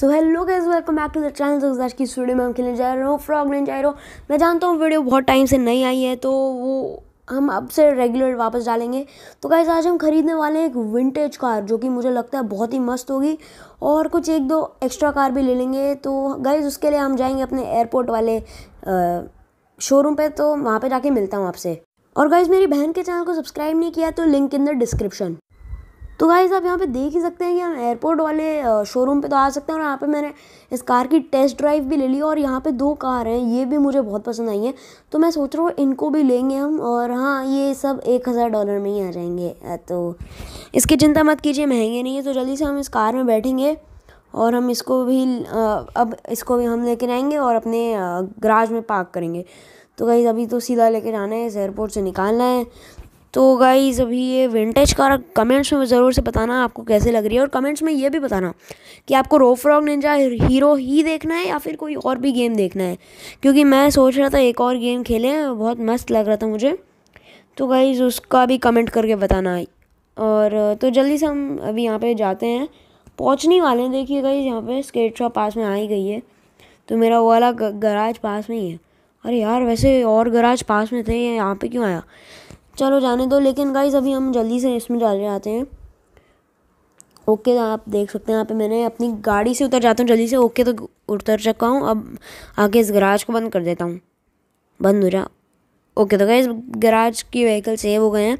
so hello guys welcome back to the channel तो आज की स्टूडियो में हम खेलने जा रहे हो फ्रॉग लेने जा रहे हो मैं जानता हूँ वीडियो बहुत टाइम से नहीं आई है तो वो हम अब से रेगुलर वापस डालेंगे तो गाइस आज हम खरीदने वाले हैं एक विंटेज कार जो कि मुझे लगता है बहुत ही मस्त होगी और कुछ एक दो एक्स्ट्रा कार भी ले लेंगे तो गाइस उसके लिए हम जाएंगे अपने एयरपोर्ट वाले शोरूम पर तो वहाँ पर जाके मिलता हूँ आपसे और गाइज मेरी बहन के चैनल को सब्सक्राइब नहीं किया तो लिंक इन द डिस्क्रिप्शन तो गाइज़ आप यहाँ पे देख ही सकते हैं कि हम एयरपोर्ट वाले शोरूम पे तो आ सकते हैं और यहाँ पे मैंने इस कार की टेस्ट ड्राइव भी ले ली और यहाँ पे दो कार हैं ये भी मुझे बहुत पसंद आई हैं तो मैं सोच रहा हूँ इनको भी लेंगे हम और हाँ ये सब एक हज़ार डॉलर में ही आ जाएंगे तो इसकी चिंता मत कीजिए महंगे नहीं है तो जल्दी से हम इस कार में बैठेंगे और हम इसको भी अब इसको भी हम लेके जाएंगे और अपने ग्राज में पार्क करेंगे तो गाइज़ अभी तो सीधा लेके जाना है इस एयरपोर्ट से निकालना है तो गाइज अभी ये विंटेज कार कमेंट्स में ज़रूर से बताना आपको कैसे लग रही है और कमेंट्स में ये भी बताना कि आपको फ्रॉक रॉक निंजा हीरो ही देखना है या फिर कोई और भी गेम देखना है क्योंकि मैं सोच रहा था एक और गेम खेलें बहुत मस्त लग रहा था मुझे तो गाइज उसका भी कमेंट करके बताना और तो जल्दी से हम अभी यहाँ पर जाते हैं पहुँचने वाले हैं देखिए गाइज यहाँ पे स्केट शॉप पास में आ ही गई है तो मेरा वो वाला गराज पास में ही है अरे यार वैसे और गराज पास में थे यहाँ पर क्यों आया चलो जाने दो लेकिन गाइज अभी हम जल्दी से इसमें डाल जाते हैं ओके आप देख सकते हैं यहाँ पे मैंने अपनी गाड़ी से उतर जाता हूँ जल्दी से ओके तो उतर चुका हूँ अब आगे इस गराज को बंद कर देता हूँ बंद हो जा ओके तो गाइज गराज की व्हीकल सेव हो गए हैं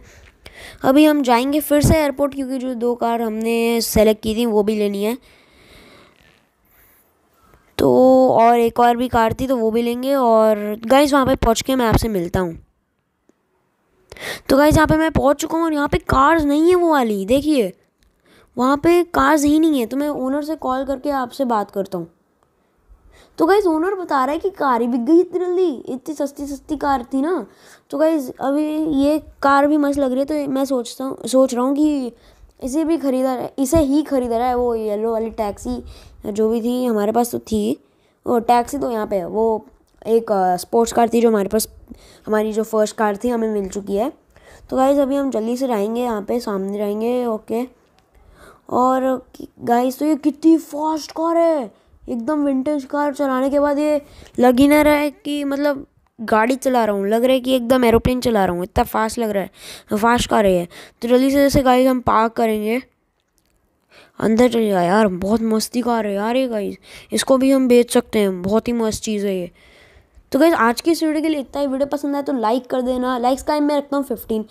अभी हम जाएंगे फिर से एयरपोर्ट क्योंकि जो दो कार हमने सेलेक्ट की थी वो भी लेनी है तो और एक और भी कार थी तो वो भी लेंगे और गाइज वहाँ पर पहुँच के मैं आपसे मिलता हूँ तो गाइज यहाँ पे मैं पहुँच चुका हूँ और यहाँ पे कार्स नहीं है वो वाली देखिए वहाँ पे कार्स ही नहीं है तो मैं ओनर से कॉल करके आपसे बात करता हूँ तो गाइज ओनर बता रहा है कि कार ही बिक गई इतनी जल्दी इतनी सस्ती सस्ती कार थी ना तो गाइज अभी ये कार भी मस्त लग रही है तो मैं सोचता हूँ सोच रहा हूँ कि इसे भी खरीदा इसे ही खरीदा रहा है वो येलो वाली टैक्सी जो भी थी हमारे पास तो थी वो टैक्सी तो यहाँ पे है वो एक स्पोर्ट्स कार थी जो हमारे पास हमारी जो फर्स्ट कार थी हमें मिल चुकी है तो गाइज अभी हम जल्दी से रहेंगे यहाँ पे सामने रहेंगे ओके और गाइज तो ये कितनी फास्ट कार है एकदम विंटेज कार चलाने के बाद ये लग ही ना रहा है कि मतलब गाड़ी चला रहा हूँ लग रहा है कि एकदम एरोप्लेन चला रहा हूँ इतना फास्ट लग रहा है फास्ट कार है तो जल्दी से जैसे गाइज हम पार्क करेंगे अंदर चले जाए यार बहुत मस्ती कार है यार ये गाइज इसको भी हम बेच सकते हैं बहुत ही मस्त चीज़ है ये तो गई आज की इस वीडियो के लिए इतना ही वीडियो पसंद आए तो लाइक कर देना लाइक्स का मैं रखता हूँ फिफ्टीन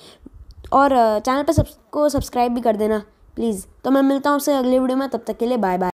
और चैनल पर सबको सब्सक्राइब भी कर देना प्लीज़ तो मैं मिलता हूँ आपसे अगले वीडियो में तब तक के लिए बाय बाय